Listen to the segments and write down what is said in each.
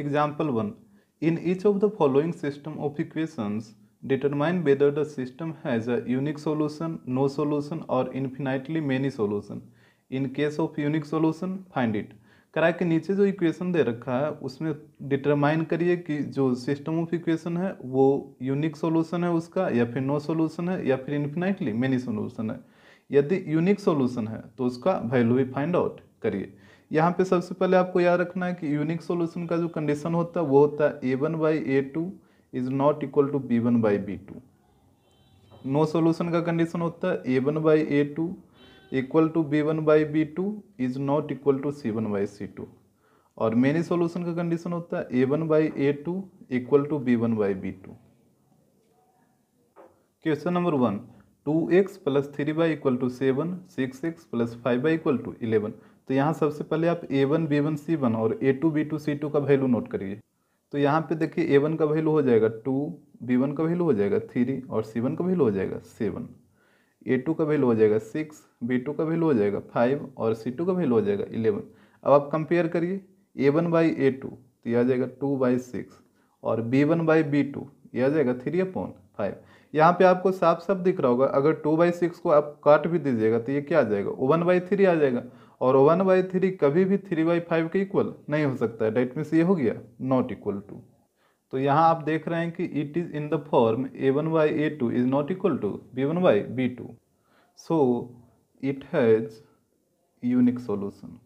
Example 1. In each of the following system of equations, determine whether the system has a unique solution, no solution or infinitely many solution. In case of unique solution find it करा के नीचे जो equation दे रखा है उसमें determine करिए कि जो सिस्टम ऑफ इक्वेशन है वो यूनिक सॉल्यूशन है उसका या फिर नो सॉल्यूशन है या फिर इन्फिनाइटली मेनी सॉल्यूशन है यदि यूनिक सॉल्यूशन है तो उसका वैल्यू भी फाइंड आउट करिए यहाँ पे सबसे पहले आपको याद रखना है कि यूनिक सॉल्यूशन का जो कंडीशन होता है वो होता है ए one by A two is not equal to B one by B two no solution का कंडीशन होता है ए one by A two equal to B one by B two is not equal to C one by C two और many solution का condition होता है ए one by A two equal to B one by B two question number one two x plus three by equal to seven six X plus five Y equal to eleven तो यहाँ सबसे पहले आप A one B one C one और ए two B two सी two का value note करिए तो यहाँ पे देखिए ए वन का वैल्यू हो जाएगा टू बी वन का वैल्यू हो जाएगा थ्री और सी वन का वैल्यू हो जाएगा सेवन ए टू का वैल्यू हो जाएगा सिक्स बी टू का वैल्यू हो जाएगा फाइव और सी टू का वैल्यू हो जाएगा इलेवन अब आप कंपेयर करिए ए वन बाई ए टू तो यह आ जाएगा टू बाई सिक्स और B one by B two यह आ जाएगा थ्री अपॉन फाइव यहाँ पे आपको साफ साफ दिख रहा होगा अगर टू बाई सिक्स को आप काट भी दीजिएगा तो ये क्या आ जाएगा वन बाई थ्री आ जाएगा और वन बाई थ्री कभी भी थ्री बाई फाइव के इक्वल नहीं हो सकता है डेट मीन्स ये हो गया नॉट इक्वल टू तो यहाँ आप देख रहे हैं कि it is in the form A one by A two is not equal to B one by B two so it has unique solution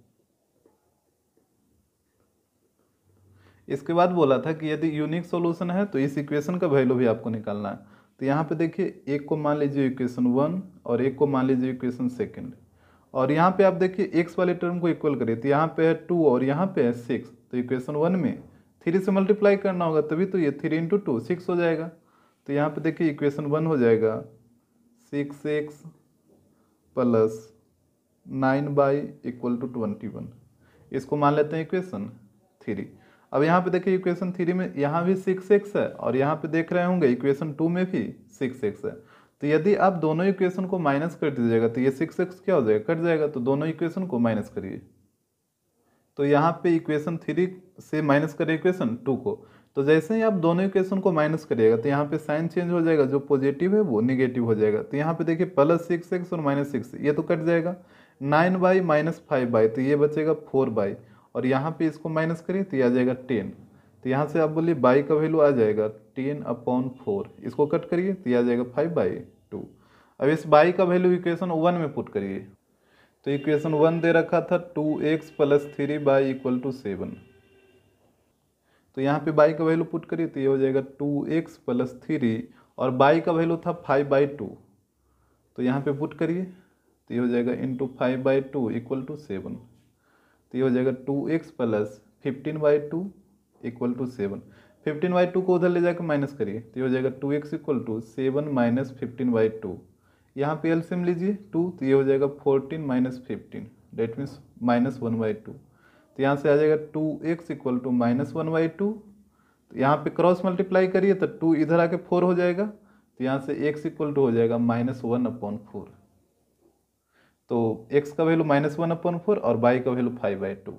इसके बाद बोला था कि यदि यूनिक सोल्यूशन है तो इस इक्वेशन का वैल्यू भी आपको निकालना है तो यहाँ पे देखिए एक को मान लीजिए इक्वेशन वन और एक को मान लीजिए इक्वेशन सेकंड और यहाँ पे आप देखिए एक्स वाले टर्म को इक्वल करिए तो यहाँ पे है टू और यहाँ पे है सिक्स तो इक्वेशन वन में थ्री से मल्टीप्लाई करना होगा तभी तो ये थ्री इंटू टू सिक्स हो जाएगा तो यहाँ पे देखिए इक्वेशन वन हो जाएगा six X plus nine Y equal to twenty one इसको मान लेते हैं इक्वेशन थ्री अब यहाँ पे देखिए इक्वेशन थ्री में यहाँ भी सिक्स एक्स है और यहाँ पे देख रहे होंगे इक्वेशन टू में भी सिक्स एक्स है तो यदि आप दोनों इक्वेशन को माइनस कर दीजिएगा तो ये सिक्स एक्स क्या हो जाएगा कट जाएगा तो दोनों इक्वेशन को माइनस करिए तो यहाँ पे इक्वेशन थ्री से माइनस करिए इक्वेशन टू को तो जैसे ही आप दोनों इक्वेशन को माइनस करिएगा तो यहाँ पे साइन चेंज हो जाएगा जो पॉजिटिव है वो निगेटिव हो जाएगा तो यहाँ पे देखिए प्लस सिक्स एक्स और माइनस सिक्स ये तो कट जाएगा nine Y minus five Y तो ये बचेगा फोर बाई और यहाँ पे इसको माइनस करिए तो ये आ जाएगा टेन तो यहाँ से आप बोलिए बाई का वैल्यू आ जाएगा टेन अपॉन फोर इसको कट करिए तो ये आ जाएगा फाइव बाई अब इस बाई का वैल्यू इक्वेशन वन में पुट करिए तो इक्वेशन वन दे रखा था two x plus three by equal to seven तो यहाँ पे बाई का वैल्यू पुट करिए तो ये हो जाएगा टू एक्स प्लस थ्री और बाई का वैल्यू था फाइव बाई टू तो यहाँ पे पुट करिए तो ये हो जाएगा into five by two equal to seven तो ये हो जाएगा two x plus fifteen by two equal to seven fifteen by two को उधर ले जाकर माइनस करिए तो ये हो जाएगा two X equal to seven minus fifteen by two यहाँ पे एल्सियम लीजिए टू तो ये हो जाएगा fourteen minus fifteen that means minus one by two तो यहाँ से आ जाएगा two X equal to minus one by two तो यहाँ पे क्रॉस मल्टीप्लाई करिए तो टू इधर आके फोर हो जाएगा तो यहाँ से एक्स इक्वल टू हो जाएगा माइनस वन अपॉन फोर तो एक्स का value minus one upon four और बाई का value five by two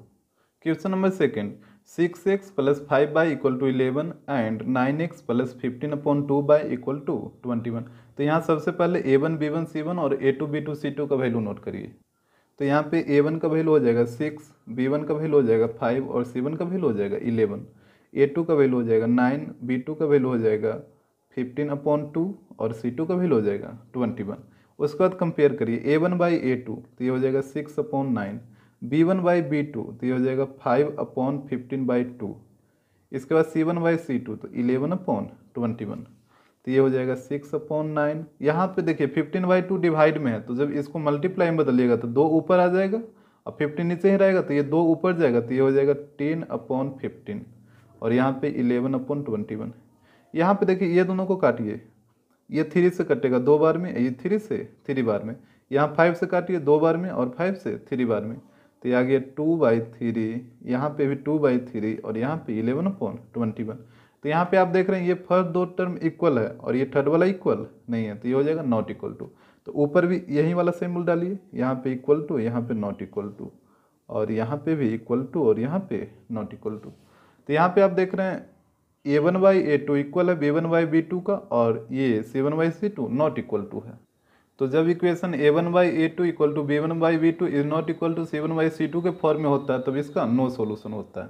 question number second six X plus five Y equal to eleven and nine X plus fifteen upon two by equal to twenty one तो यहाँ सबसे पहले A one B one C one और ए two B two सी two का value note करिए तो यहाँ पे ए वन का वैल्यू हो जाएगा सिक्स बी वन का वैल्यू हो जाएगा फाइव और सी वन का वैल्यू हो जाएगा इलेवन ए टू का वैल्यू हो जाएगा नाइन बी टू का वैल्यू हो जाएगा फिफ्टीन अपॉन टू और सी टू का वैल्यू हो जाएगा ट्वेंटी वन उसके बाद कंपेयर करिए ए वन बाई ए टू तो ये हो जाएगा six upon nine b one by B two तो ये हो जाएगा five upon fifteen by two इसके बाद c one by C two तो इलेवन अपॉन ट्वेंटी वन तो ये हो जाएगा सिक्स अपॉन नाइन यहाँ पे देखिए फिफ्टीन बाई टू डिवाइड में है तो जब इसको मल्टीप्लाई में बदलिएगा तो दो ऊपर आ जाएगा और फिफ्टीन नीचे ही रहेगा तो ये दो ऊपर जाएगा तो ये हो जाएगा टेन अपॉन फिफ्टीन और यहाँ पे इलेवन अपॉन ट्वेंटी वन यहाँ पे देखिए ये दोनों को काटिए ये थ्री से कटेगा दो बार में ये थ्री से थ्री बार में यहाँ फाइव से काटिए दो बार में और फाइव से थ्री बार में तो आ गया टू बाई थ्री यहाँ पे भी टू बाई थ्री और यहाँ पे इलेवन अपॉन ट्वेंटी वन तो यहाँ पे आप देख रहे हैं ये फर्स्ट दो टर्म इक्वल है और ये थर्ड वाला इक्वल नहीं है तो ये हो जाएगा नॉट इक्वल टू तो ऊपर भी यही वाला सिम्बल डालिए यहाँ पे इक्वल टू यहाँ पे नॉट इक्वल टू और यहाँ पे भी इक्वल टू और यहाँ पे नॉट इक्वल टू तो यहाँ पे आप देख रहे हैं a one by A two equal है b one by B two का और ये seven by C two not equal to है तो जब equation a one by A two equal to B one by B two is not equal to C one by C two के form में होता है तब इसका नो सोल्यूशन होता है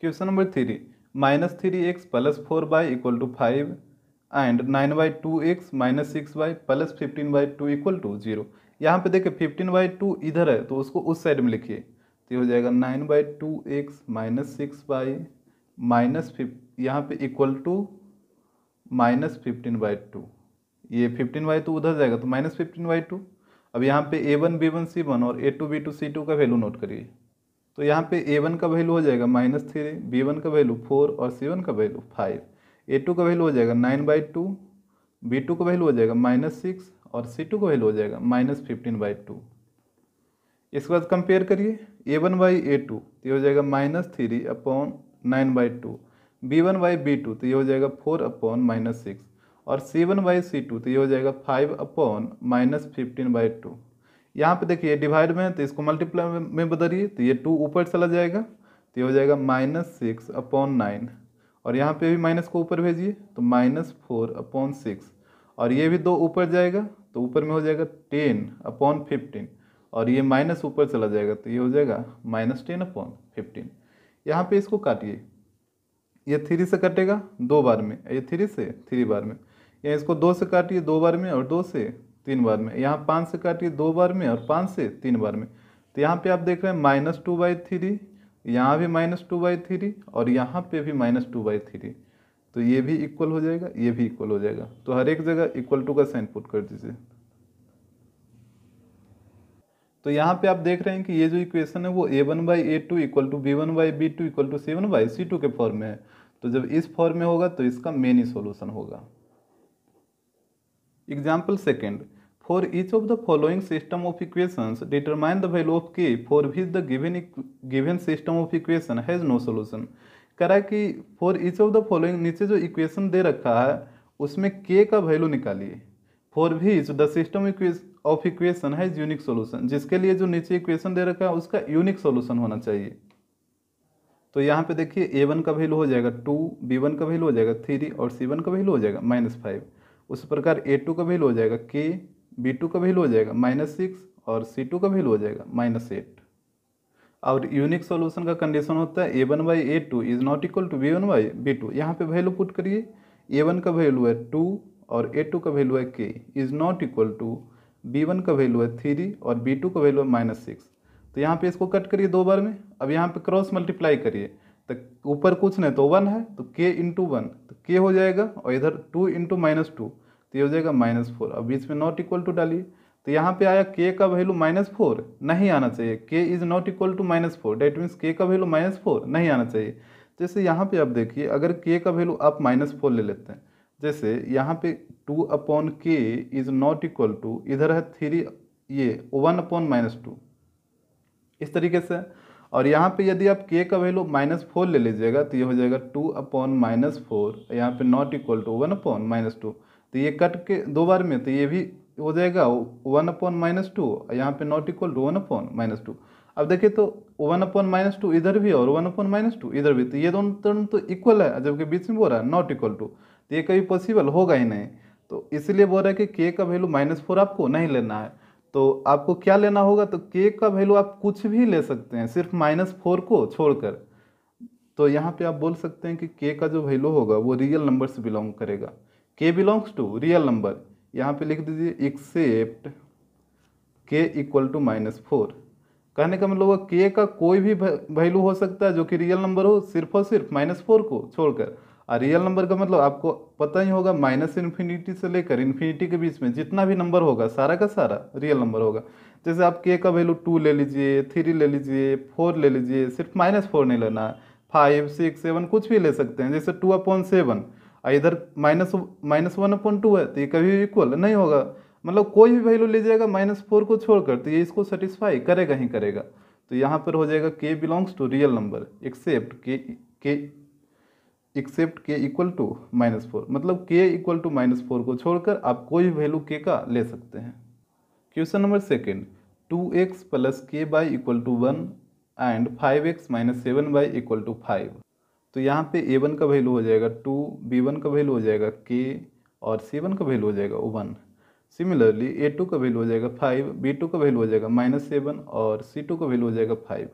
question number three minus three x plus four y equal to five and nine by two x minus six y plus fifteen by two equal to zero यहाँ पे देखिए फिफ्टीन बाई टू इधर है तो उसको उस साइड में लिखिए तो ये हो जाएगा nine by two x minus six y minus fif यहाँ पे equal to minus fifteen by two ये फिफ्टीन वाई टू उधर जाएगा तो माइनस फिफ्टीन वाई टू अब यहाँ पे ए वन बी वन सी वन और ए टू बी टू सी टू का वैल्यू नोट करिए तो यहाँ पे ए वन का वैल्यू हो जाएगा माइनस थ्री बी वन का वैल्यू फोर और सी वन का वैल्यू फाइव ए टू का वैल्यू हो जाएगा nine by two B two का वैल्यू हो जाएगा माइनस सिक्स और सी टू का वैल्यू हो जाएगा माइनस फिफ्टीन बाई टू इसके बाद कंपेयर करिए ए वन बाई ए टू तो ये हो जाएगा minus three upon nine by two B one by B two तो ये हो जाएगा फोर अपॉन माइनस सिक्स और सी वन बाई सी टू तो ये हो जाएगा five upon minus fifteen by two यहाँ पर देखिए डिवाइड में है तो इसको मल्टीप्लाई में बदलिए तो ये टू ऊपर चला जाएगा तो ये हो जाएगा माइनस सिक्स अपॉन नाइन और यहाँ पे भी माइनस को ऊपर भेजिए तो माइनस फोर अपॉन सिक्स और ये भी दो ऊपर जाएगा तो ऊपर में हो जाएगा टेन अपॉन फिफ्टीन और ये माइनस ऊपर चला जाएगा तो ये हो जाएगा माइनस टेन अपॉन फिफ्टीन यहाँ पे इसको काटिए ये थ्री से कटेगा दो बार में ये थ्री से थ्री बार में या इसको दो से काटिए दो बार में और दो से तीन बार में यहाँ पाँच से काटिए दो बार में और पाँच से तीन बार में तो यहाँ पे आप देख रहे हैं माइनस टू बाई थ्री यहाँ भी माइनस टू बाई थ्री और यहाँ पे भी माइनस टू बाई थ्री तो ये भी इक्वल हो जाएगा ये भी इक्वल हो जाएगा तो हर एक जगह इक्वल टू का साइन पुट कर दीजिए तो यहाँ पे आप देख रहे हैं कि ये जो इक्वेशन है वो a one by A two equal to B one by B two equal to C one by C two के फॉर्म में है तो जब इस फॉर्म में होगा तो इसका मेन ही सोल्यूशन होगा Example 2nd. For each of the following system of equations, determine the value of k for which the given, given system of equation has no solution. करा कि for each of the following नीचे जो equation दे रखा है उसमें के का वैल्यू निकालिए for is the system of equation has unique solution जिसके लिए जो नीचे इक्वेशन दे रखा है उसका यूनिक सॉल्यूशन होना चाहिए तो यहाँ पे देखिए ए वन का वैल्यू हो जाएगा टू बी वन का वैल्यू हो जाएगा थ्री और सी वन का वैल्यू हो जाएगा माइनस फाइव उस प्रकार ए टू का वैल्यू हो जाएगा के बी टू का वैल्यू हो जाएगा माइनस सिक्स और सी टू का वैल्यू हो जाएगा माइनस एट और यूनिक सॉल्यूशन का कंडीशन होता है ए one by A two is not equal to B one by B two यहाँ पर वैल्यू पुट करिए ए वन का वैल्यू है टू और ए टू का वैल्यू है k is not equal to B one का वैल्यू है थ्री और बी टू का वैल्यू है माइनस सिक्स तो यहाँ पे इसको कट करिए दो बार में अब यहाँ पे क्रॉस मल्टीप्लाई करिए तो ऊपर कुछ नहीं तो वन है तो के इंटू वन तो के हो जाएगा और इधर टू इंटू माइनस टू तो ये हो जाएगा माइनस फोर अब बीच में नॉट इक्वल टू डालिए तो यहाँ पे आया के का वैल्यू माइनस फोर नहीं आना चाहिए k is not equal to minus four that means के का वैल्यू माइनस फोर नहीं आना चाहिए जैसे यहाँ पे आप देखिए अगर के का वैल्यू आप माइनस फोर ले लेते हैं जैसे यहाँ पे two upon k is not equal to इधर है थ्री ये वन अपॉन माइनस टू इस तरीके से और यहाँ पे यदि आप के का वैल्यू माइनस फोर ले लीजिएगा तो ये हो जाएगा टू अपॉन माइनस फोर यहाँ पे not equal to one upon minus two तो ये कट के दो बार में तो ये भी हो जाएगा वन अपॉन माइनस टू यहाँ पे not equal to one upon minus two अब देखिए तो वन अपॉन माइनस टू इधर भी और वन अपॉन माइनस टू इधर भी तो ये दोनों टर्म तो इक्वल है जबकि बीच में बोल रहा है नॉट इक्वल टू तो ये कभी पॉसिबल होगा ही नहीं तो इसलिए बोल रहा है कि के का वैल्यू माइनस फोर आपको नहीं लेना है तो आपको क्या लेना होगा तो के का वैल्यू आप कुछ भी ले सकते हैं सिर्फ माइनस फोर को छोड़कर तो यहाँ पे आप बोल सकते हैं कि के का जो वैल्यू होगा वो रियल नंबर से बिलोंग करेगा के बिलोंग्स टू रियल नंबर यहाँ पे लिख दीजिए accept k equal to minus four कहने का मतलब के का कोई भी वैल्यू हो सकता है जो कि रियल नंबर हो सिर्फ और सिर्फ माइनस फोर को छोड़कर और रियल नंबर का मतलब आपको पता ही होगा माइनस इन्फिनिटी से लेकर इन्फिनिटी के बीच में जितना भी नंबर होगा सारा का सारा रियल नंबर होगा जैसे आप के का वैल्यू टू ले लीजिए थ्री ले लीजिए फोर ले लीजिए सिर्फ माइनस फोर नहीं लेना है फाइव सिक्स सेवन कुछ भी ले सकते हैं जैसे टू अपॉइंट सेवन और इधर minus minus one upon two है तो ये कभी इक्वल नहीं होगा मतलब कोई भी वैल्यू ले जाएगा माइनस फोर को छोड़कर तो ये इसको सेटिस्फाई करेगा ही करेगा तो यहाँ पर हो जाएगा k belongs to real number except k k accept k equal to minus four मतलब के इक्वल टू माइनस फोर को छोड़कर आप कोई भी वैल्यू के का ले सकते हैं question number second two x plus के by equal to one and five x minus seven y equal to five तो यहाँ पे ए वन का वैल्यू हो जाएगा टू बी वन का वैल्यू हो जाएगा के और सी वन का वैल्यू हो जाएगा वन सिमिलरली ए टू का वैल्यू हो जाएगा फाइव बी टू का वैल्यू हो जाएगा माइनस सेवन और सी टू का वैल्यू हो जाएगा फाइव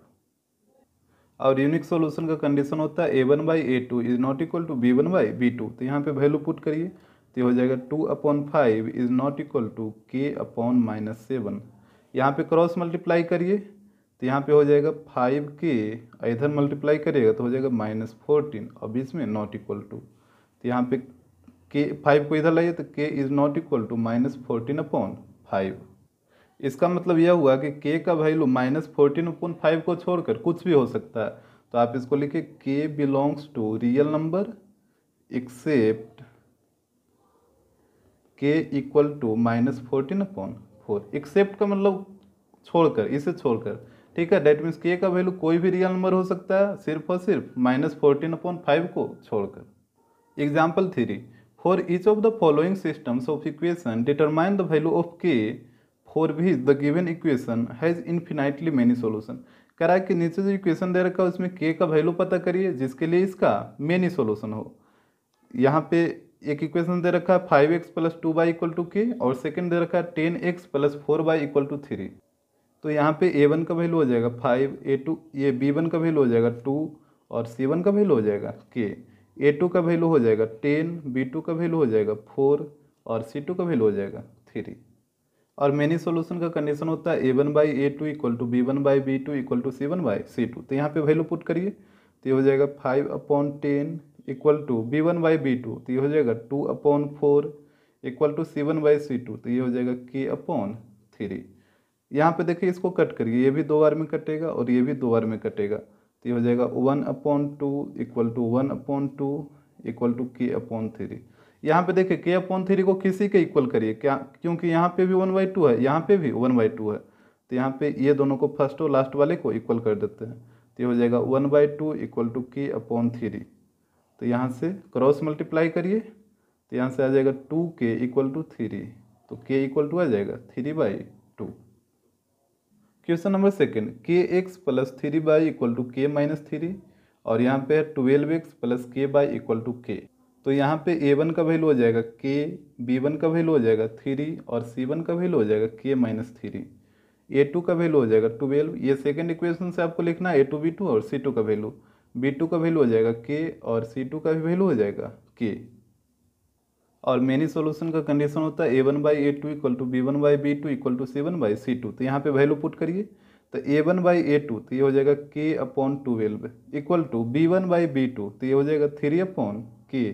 और यूनिक सॉल्यूशन का कंडीशन होता है ए one by A two is not equal to B one by B two तो यहाँ पे वैल्यू पुट करिए तो हो जाएगा two upon five is not equal to k upon minus seven यहाँ पे क्रॉस मल्टीप्लाई करिए तो यहाँ पे हो जाएगा फाइव के इधर मल्टीप्लाई करिएगा तो हो जाएगा माइनस फोर्टीन अब इसमें नॉट इक्वल टू तो यहाँ पे के फाइव को इधर लाइए तो k is not equal to minus fourteen upon five इसका मतलब यह हुआ कि के का value minus fourteen upon five को छोड़कर कुछ भी हो सकता है तो आप इसको लिखिए k belongs to real number except k equal to minus fourteen upon four except का मतलब छोड़कर इसे छोड़कर ठीक है डेट मीन्स के का वैल्यू कोई भी रियल नंबर हो सकता है सिर्फ और सिर्फ माइनस फोर्टीन अपॉन फाइव को छोड़कर example three for each of the following systems of equation determine the value of के for which the given equation has infinitely many solution कह रहा है कि नीचे जो इक्वेशन दे रखा है उसमें के का वैल्यू पता करिए जिसके लिए इसका मैनी सोल्यूशन हो यहाँ पे एक इक्वेशन दे रखा है five x plus two by equal to k और सेकेंड दे रखा है ten x plus four y equal to three तो यहाँ पे ए वन का वैल्यू हो जाएगा फाइव ए टू ये बी वन का वैल्यू हो जाएगा टू और सी वन का वैल्यू हो जाएगा के ए टू का वैल्यू हो जाएगा टेन बी टू का वैल्यू हो जाएगा फोर और सी टू का वैल्यू हो जाएगा थ्री और मेनी सोल्यूशन का कंडीशन होता है ए one by A two equal to B one by B two equal to C one by C two तो यहाँ पे वैल्यू पुट करिए तो ये हो जाएगा five upon ten equal to B one by B two तो ये हो जाएगा two upon four equal to C one by C two तो ये हो जाएगा के अपॉन थ्री यहाँ पर देखिए इसको कट करिए ये भी दो बार में कटेगा और ये भी दो बार में कटेगा तो ये हो जाएगा one upon two equal to one upon two equal to k upon three यहाँ पे देखिए के अपॉन थ्री को किसी के इक्वल करिए क्या क्योंकि यहाँ पे भी वन बाई टू है यहाँ पे भी वन बाई टू है तो यहाँ पे ये दोनों को फर्स्ट और लास्ट वाले को इक्वल कर देते हैं तो ये हो जाएगा one by two equal to k upon three तो यहाँ से क्रॉस मल्टीप्लाई करिए तो यहाँ से आ जाएगा टू के इक्वल टू थ्री तो के इक्वल टू आ जाएगा three by two question number second k x plus three by equal to k minus three और यहाँ पे है ट्वेल्व एक्स प्लस के बाई इक्वल टू के तो यहाँ पे ए वन का वैल्यू हो जाएगा के बी वन का वैल्यू हो जाएगा थ्री और सी वन का वैल्यू हो जाएगा के माइनस थ्री ए टू का वैल्यू हो जाएगा ट्वेल्व ये सेकेंड इक्वेशन से आपको लिखना है ए टू बी टू और सी टू का वैल्यू बी टू का वैल्यू हो जाएगा के और सी टू का भी वैल्यू हो जाएगा के और मेनी सॉल्यूशन का कंडीशन होता है ए one by A two equal to B one by B two equal to C one by C two तो यहाँ पे वैल्यू पुट करिए तो ए वन बाई ए टू तो ये हो जाएगा k upon twelve equal to B one by B two तो ये हो जाएगा थ्री अपॉन के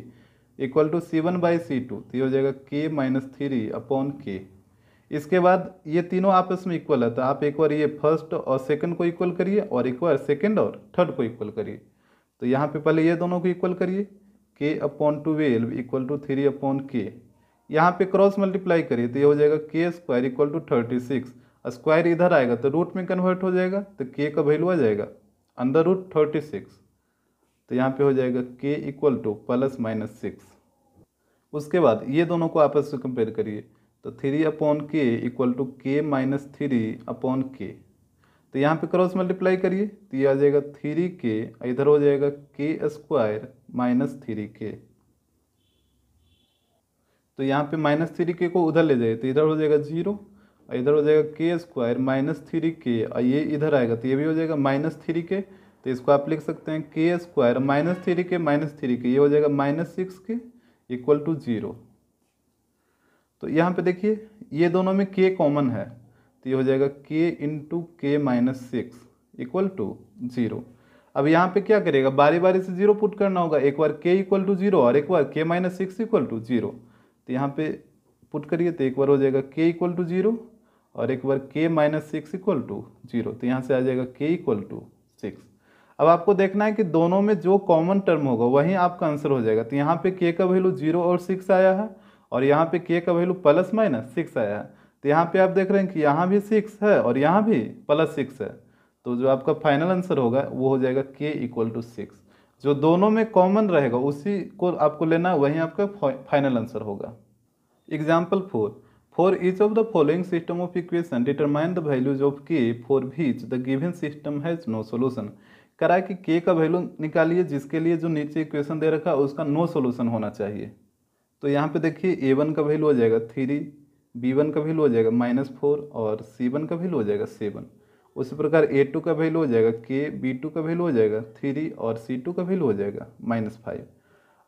equal to C one by C two तो ये हो जाएगा के माइनस थ्री अपॉन के इसके बाद ये तीनों आपस में इक्वल है तो आप एक बार ये फर्स्ट और सेकंड को इक्वल करिए और एक बार सेकेंड और थर्ड को इक्वल करिए तो यहाँ पे पहले ये दोनों को इक्वल करिए k upon twelve equal to three upon के यहाँ पे क्रॉस मल्टीप्लाई करिए तो ये हो जाएगा k square equal to thirty six square इधर आएगा तो रूट में कन्वर्ट हो जाएगा तो के का वैल्यू आ जाएगा अंडर रूट थर्टी सिक्स तो यहाँ पे हो जाएगा के equal to plus minus six उसके बाद ये दोनों को आपस में कंपेयर करिए तो थ्री अपॉन के equal to k minus three upon के तो यहाँ पे क्रॉस मल्टीप्लाई करिए तो ये आ जाएगा थ्री के इधर हो जाएगा के स्क्वायर माइनस थ्री के तो यहाँ पे माइनस थ्री के को उधर ले जाइए तो इधर हो जाएगा जीरो और इधर हो जाएगा के स्क्वायर माइनस थ्री के और ये इधर आएगा तो ये भी हो जाएगा माइनस थ्री के तो इसको आप लिख सकते हैं k square minus three k minus three k ये हो जाएगा minus six k equal to zero तो यहाँ पे देखिए ये दोनों में k कॉमन है तो ये हो जाएगा k into k minus six equal to zero अब यहाँ पे क्या करेगा बारी बारी से ज़ीरो पुट करना होगा एक बार k इक्वल टू ज़ीरो और एक बार k minus six equal to zero तो यहाँ पे पुट करिए तो एक बार हो जाएगा k इक्वल टू ज़ीरो और एक बार k minus six equal to zero तो यहाँ से आ जाएगा k इक्वल टू सिक्स अब आपको देखना है कि दोनों में जो कॉमन टर्म होगा वही आपका आंसर हो जाएगा तो यहाँ पे के का वैल्यू जीरो और सिक्स आया है और यहाँ पे के का वैल्यू प्लस माइनस सिक्स आया है तो यहाँ पे आप देख रहे हैं कि यहाँ भी सिक्स है और यहाँ भी प्लस सिक्स है तो जो आपका फाइनल आंसर होगा वो हो जाएगा के इक्वल टू सिक्स जो दोनों में कॉमन रहेगा उसी को आपको लेना है वही आपका फाइनल आंसर होगा example four for each of the following system of equation determine the values of के for which the given system has no solution करा है कि के का वैल्यू निकालिए जिसके लिए जो नीचे इक्वेशन दे रखा है उसका नो सोल्यूशन होना चाहिए तो यहाँ पे देखिए ए वन का वैल्यू हो जाएगा थ्री बी वन का वैल्यू हो जाएगा माइनस फोर और सी वन का वैल्यू हो जाएगा सेवन उसी प्रकार ए टू का वैल्यू हो जाएगा के बी टू का वैल्यू हो जाएगा थ्री और सी टू का वैल्यू हो जाएगा माइनस फाइव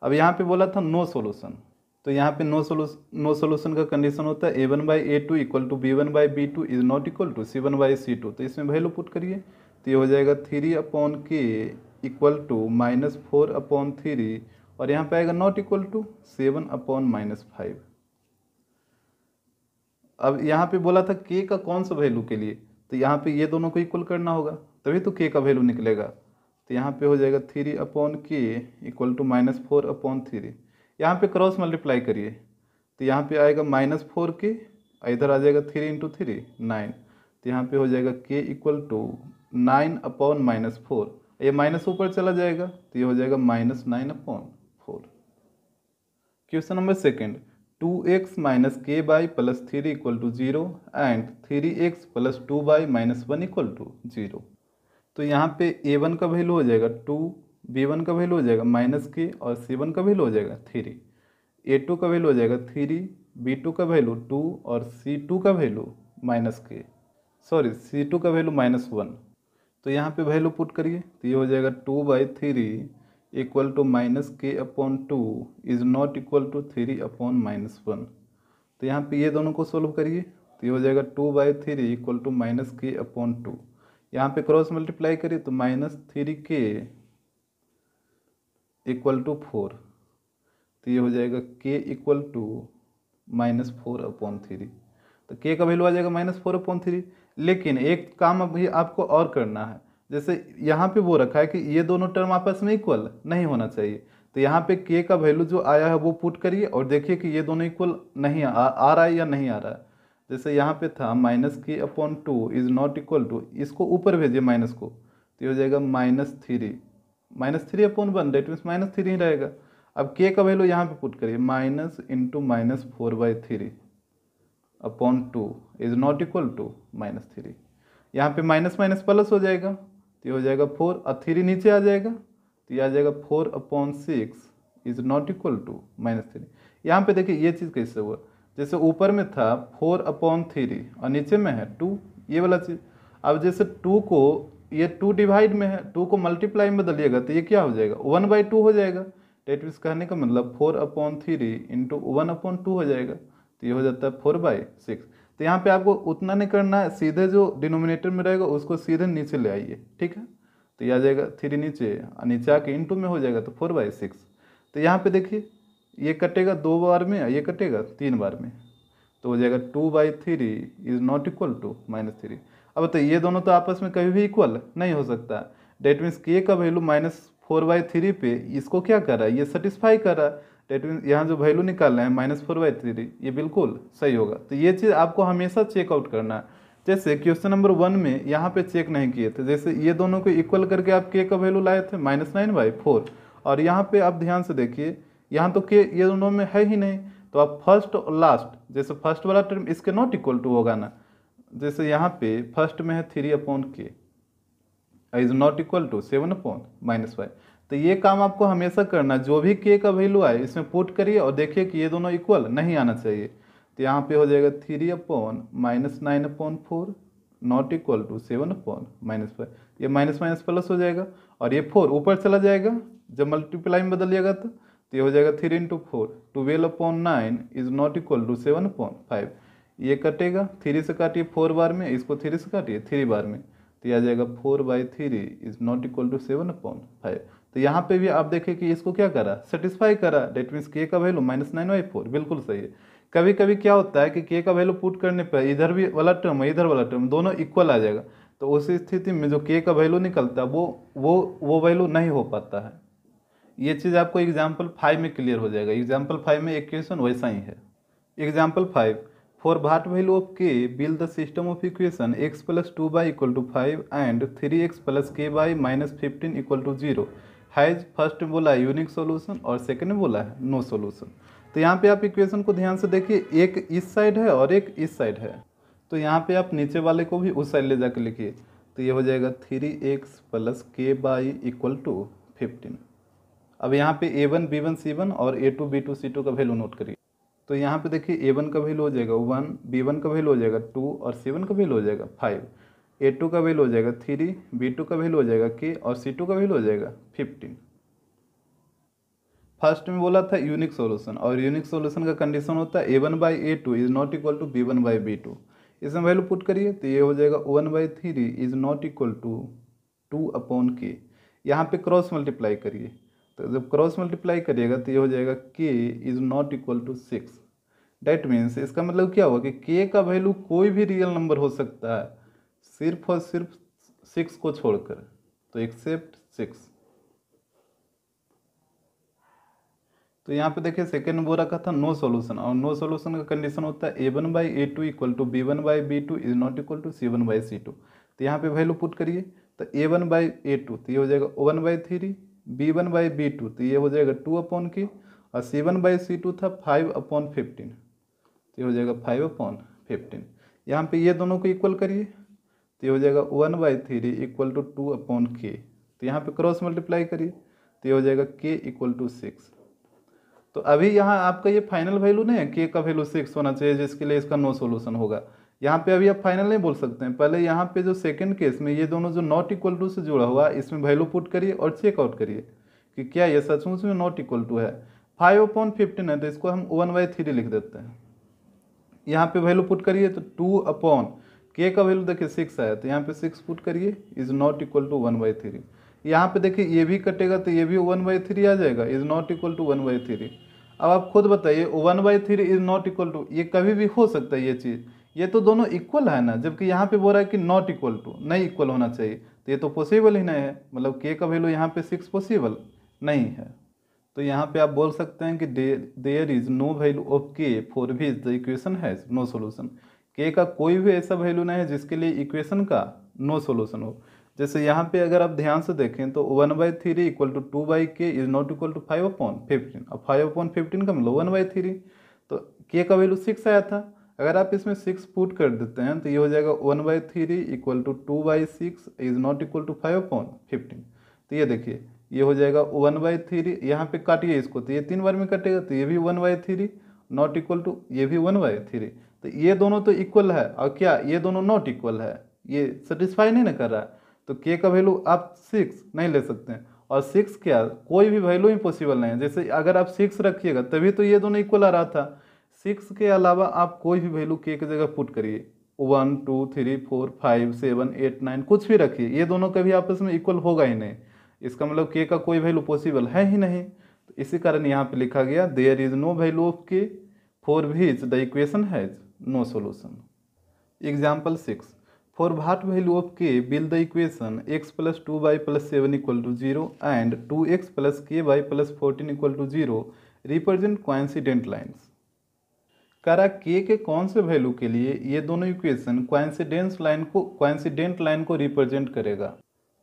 अब यहाँ पे बोला था नो सोल्यूशन तो यहाँ पे नो सोल्यूशन नो सोल्यूशन का कंडीशन होता है ए one by A two equal to B one by B two is not equal to C one by C two तो इसमें वैल्यू पुट करिए तो ये हो जाएगा थ्री अपॉन के equal to minus four upon three और यहाँ पे आएगा not equal to seven upon minus five अब यहाँ पे बोला था के का कौन सा वैल्यू के लिए तो यहाँ पे ये दोनों को इक्वल करना होगा तभी तो के का वैल्यू निकलेगा तो यहाँ पे हो जाएगा थ्री अपॉन के equal to minus four upon three यहाँ पे क्रॉस मल्टीप्लाई करिए तो यहाँ पे आएगा माइनस फोर के इधर आ जाएगा थ्री इंटू थ्री नाइन तो यहाँ पे हो जाएगा के equal to nine upon minus four ये माइनस ऊपर चला जाएगा तो ये हो जाएगा minus nine upon four question number second two x minus K Y plus three equal to zero and three x plus two Y minus one equal to zero तो यहाँ पे ए वन का वैल्यू हो जाएगा टू बी वन का value हो जाएगा minus के और सी वन का वैल्यू हो जाएगा थ्री ए टू का वैल्यू हो जाएगा थ्री बी टू का वैल्यू टू और सी टू का value minus K sorry C two का वैल्यू माइनस वन तो यहाँ पे वैल्यू पुट करिए तो ये हो जाएगा two by three equal to minus K upon two is not equal to three upon minus one तो यहाँ पे ये दोनों को सोल्व करिए तो ये हो जाएगा two by three equal to minus K upon two यहाँ पे क्रॉस मल्टीप्लाई करिए तो minus three K equal to four तो ये हो जाएगा के equal to minus four upon three तो के का वैल्यू आ जाएगा माइनस फोर अपॉन थ्री लेकिन एक काम अभी आपको और करना है जैसे यहाँ पे वो रखा है कि ये दोनों टर्म आपस में इक्वल नहीं होना चाहिए तो यहाँ पे के का वैल्यू जो आया है वो पुट करिए और देखिए कि ये दोनों इक्वल नहीं आ, आ रहा है या नहीं आ रहा है जैसे यहाँ पे था minus K upon two is not equal to इसको ऊपर भेजिए माइनस को तो ये हो जाएगा minus three minus three upon one that means minus three ही रहेगा अब के का वैल्यू यहाँ पे पुट करिए minus into minus four by three upon two is not equal to minus three यहाँ पे माइनस माइनस प्लस हो जाएगा तो ये हो जाएगा फोर और थ्री नीचे आ जाएगा तो ये आ जाएगा four upon six is not equal to minus three यहाँ पे देखिए ये चीज़ कैसे हुआ जैसे ऊपर में था फोर अपॉन थ्री और नीचे में है टू ये वाला चीज़ अब जैसे टू को ये टू डिवाइड में है टू को मल्टीप्लाई में बदलिएगा तो ये क्या हो जाएगा वन बाई टू हो जाएगा डेट विस कहने का मतलब four upon three into one upon two हो जाएगा तो ये हो जाता है फोर बाई सिक्स तो यहाँ पे आपको उतना नहीं करना है सीधे जो डिनोमिनेटर में रहेगा उसको सीधे नीचे ले आइए ठीक है तो ये आ जाएगा थ्री नीचे और नीचे आके इंटू में हो जाएगा तो फोर बाई सिक्स तो यहाँ पे देखिए ये कटेगा दो बार में ये कटेगा तीन बार में तो हो जाएगा two by three is not equal to minus three अब तो ये दोनों तो आपस में कभी भी इक्वल नहीं हो सकता डेट मीन्स के का value minus four by three पे इसको क्या कर रहा है ये सेटिस्फाई कर रहा है डेट मीन्स यहाँ जो वैल्यू निकाल रहे हैं माइनस फोर बाई थ्री ये बिल्कुल सही होगा तो ये चीज़ आपको हमेशा चेकआउट करना है जैसे क्वेश्चन नंबर वन में यहाँ पे चेक नहीं किए थे जैसे ये दोनों को इक्वल करके आप के का वैल्यू लाए थे माइनस नाइन बाई फोर और यहाँ पे आप ध्यान से देखिए यहाँ तो के ये दोनों में है ही नहीं तो आप फर्स्ट और लास्ट जैसे फर्स्ट वाला टर्म इसके नॉट इक्वल टू होगा ना जैसे यहाँ पे फर्स्ट में है three upon K is not equal to seven upon minus five तो ये काम आपको हमेशा करना जो भी के का वैल्यू आए इसमें पुट करिए और देखिए कि ये दोनों इक्वल नहीं आना चाहिए तो यहाँ पे हो जाएगा three upon minus nine upon four not equal to seven upon minus five ये माइनस माइनस प्लस हो जाएगा और ये फोर ऊपर चला जाएगा जब मल्टीप्लाई में बदलिएगा तो तो ये हो जाएगा three into four twelve upon nine is not equal to seven upon five ये कटेगा थ्री से काटिए फोर बार में इसको थ्री से काटिए थ्री बार में तो ये आ जाएगा four by three is not equal to seven upon five तो यहाँ पे भी आप देखें कि इसको क्या करा सेटिस्फाई करा डेट मीन्स के का value minus nine by four बिल्कुल सही है कभी कभी क्या होता है कि के का वैल्यू पुट करने पर इधर भी वाला टर्म है इधर वाला टर्म दोनों इक्वल आ जाएगा तो उसी स्थिति में जो के का वैल्यू निकलता है वो वो वो वैल्यू नहीं हो पाता है ये चीज़ आपको एग्जाम्पल फाइव में क्लियर हो जाएगा एग्जाम्पल फाइव में एक क्वेश्चन वैसा ही है example five for what value of K will the system of equation X plus two by equal to five and three x plus के Y minus fifteen equal to zero has first बोला है unique solution और second बोला है no solution तो यहाँ पे आप इक्वेशन को ध्यान से देखिए एक इस साइड है और एक इस साइड है तो यहाँ पे आप नीचे वाले को भी उस साइड ले जाकर लिखिए तो ये हो जाएगा थ्री एक्स प्लस के बाई इक्वल टू फिफ्टीन अब यहाँ पे ए वन बी वन सी वन और ए टू बी टू सी टू का वैल्यू नोट करिए तो यहाँ पे देखिए ए वन का वैल्यू हो जाएगा वन बी वन का वैल्यू हो जाएगा टू और सी वन का वैल्यू हो जाएगा फाइव ए टू का वैल्यू हो जाएगा थ्री बी टू का वैल्यू हो जाएगा के और सी टू का वैल्यू हो जाएगा फिफ्टीन फर्स्ट में बोला था यूनिक सॉल्यूशन और यूनिक सॉल्यूशन का कंडीशन होता है ए one by A two is not equal to B one by B two इसमें वैल्यू पुट करिए तो ये हो जाएगा one by three is not equal to two upon के यहाँ पे क्रॉस मल्टीप्लाई करिए तो जब क्रॉस मल्टीप्लाई करिएगा तो ये हो जाएगा K is not equal to six that means इसका मतलब क्या हुआ कि के का वैल्यू कोई भी रियल नंबर हो सकता है सिर्फ और सिर्फ सिक्स को छोड़कर तो एक्सेप्ट सिक्स तो यहाँ पे देखिए सेकेंड वो रखा था नो सॉल्यूशन और नो सॉल्यूशन का कंडीशन होता है ए one by A two equal to B one by B two is not equal to C one by C two तो यहाँ पे वैल्यू पुट करिए तो ए वन बाई ए टू तो ये हो जाएगा one by three B one by B two तो ये हो जाएगा टू अपॉन की और सी वन बाई सी टू था फाइव अपॉन फिफ्टीन तो ये हो जाएगा फाइव अपॉन फिफ्टीन यहाँ पे ये दोनों को इक्वल करिए तो ये हो जाएगा one by three equal to two upon के तो यहाँ पे क्रॉस मल्टीप्लाई करिए तो ये हो जाएगा के इक्वल टू सिक्स तो अभी यहाँ आपका ये फाइनल वैल्यू नहीं है के का वैल्यू सिक्स होना चाहिए जिसके लिए इसका नो सोल्यूशन होगा यहाँ पे अभी आप फाइनल नहीं बोल सकते हैं पहले यहाँ पे जो सेकंड केस में ये दोनों जो नॉट इक्वल टू से जुड़ा हुआ इसमें वैल्यू पुट करिए और चेकआउट करिए कि क्या ये सचमुच में नॉट इक्वल टू है फाइव अपॉन फिफ्टीन है तो इसको हम वन बाई थ्री लिख देते हैं यहाँ पे वैल्यू पुट करिए तो टू अपॉन के का वैल्यू देखिए सिक्स आया तो यहाँ पे सिक्स पुट करिए is not equal to one by three यहाँ पे देखिए ये भी कटेगा तो ये भी वन बाई थ्री आ जाएगा is not equal to one by three अब आप खुद बताइए one by three is not equal to ये कभी भी हो सकता है ये चीज़ ये तो दोनों इक्वल है ना जबकि यहाँ पे बोल रहा है कि नॉट इक्वल टू नहीं इक्वल होना चाहिए तो ये तो पॉसिबल ही नहीं है मतलब के का वैल्यू यहाँ पे सिक्स पॉसिबल नहीं है तो यहाँ पे आप बोल सकते हैं कि there is no value of के for which is the equation has no solution K का कोई भी ऐसा वैल्यू नहीं है जिसके लिए इक्वेशन का नो सोल्यूशन हो जैसे यहाँ पे अगर आप ध्यान से देखें तो one by three equal to two by K is not equal to five upon fifteen अब फाइव अपॉन फिफ्टीन का मतलब वन बाई थ्री तो के का वैल्यू सिक्स आया था अगर आप इसमें सिक्स पुट कर देते हैं तो ये हो जाएगा one by three equal to two by six is not equal to five upon fifteen तो ये देखिए ये हो जाएगा वन बाई थ्री यहाँ पे काटिए इसको तो ये तीन बार में कटेगा तो ये भी one by three not equal to ये भी वन बाई थ्री तो ये दोनों तो इक्वल है और क्या ये दोनों नॉट इक्वल है ये सेटिस्फाई नहीं ना कर रहा है तो के का वैल्यू आप सिक्स नहीं ले सकते और सिक्स क्या कोई भी वैल्यू इम्पॉसिबल नहीं है जैसे अगर आप सिक्स रखिएगा तभी तो ये दोनों इक्वल आ रहा था सिक्स के अलावा आप कोई भी वैल्यू के की जगह पुट करिए one two three four five seven eight nine कुछ भी रखिए ये दोनों कभी आपस में इक्वल होगा ही नहीं इसका मतलब के का कोई वैल्यू पॉसिबल है ही नहीं तो इसी कारण यहाँ पे लिखा गया there is no value of K भी which the equation has no solution example six for what value of K will the equation X plus two Y plus seven equal to zero and two x plus के Y plus fourteen equal to zero represent coincident lines करा के के कौन से value के लिए ये दोनों इक्वेशन क्वाइंसिडेंस लाइन को क्वाइंसिडेंट लाइन को रिप्रेजेंट करेगा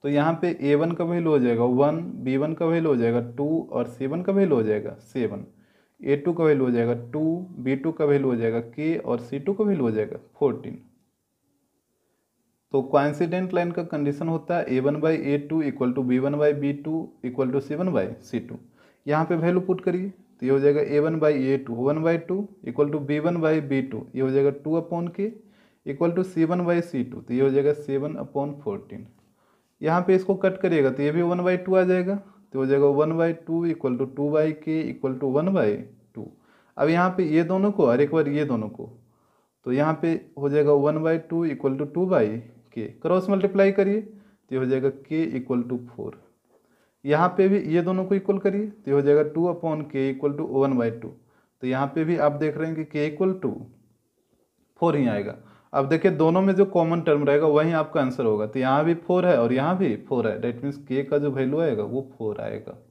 तो यहाँ पे ए वन का वैल्यू हो जाएगा वन बी वन का वैल्यू हो जाएगा टू और सेवन का वैल्यू हो जाएगा सेवन ए टू का वैल्यू हो जाएगा टू बी टू का वैल्यू हो जाएगा के और सी टू का वैल्यू हो जाएगा फोर्टीन तो क्वाइंसिडेंट लाइन का कंडीशन होता है ए one by A two equal to B one by B two equal to C one by C two यहाँ पर वैल्यू पुट करिए तो ये हो जाएगा A one by A two one by two equal to B one by B two ये हो जाएगा टू अपॉन के equal to C one by C two तो ये हो जाएगा सेवन अपॉन फोर्टीन यहाँ पे इसको कट करिएगा तो ये भी वन बाई टू आ जाएगा तो हो जाएगा one by two equal to two by K equal to one by two अब यहाँ पे ये दोनों को और एक बार ये दोनों को तो यहाँ पे हो जाएगा one by two equal to two by K cross multiply करिए तो हो जाएगा के इक्वल टू फोर यहाँ पे भी ये दोनों को इक्वल करिए तो हो जाएगा टू अपॉन के equal to one by two तो यहाँ पे भी आप देख रहे हैं कि के इक्वल टू फोर ही आएगा अब देखिए दोनों में जो कॉमन टर्म रहेगा वही आपका आंसर होगा तो यहाँ भी फोर है और यहाँ भी फोर है डेट मीन्स के का जो वैल्यू आएगा वो फोर आएगा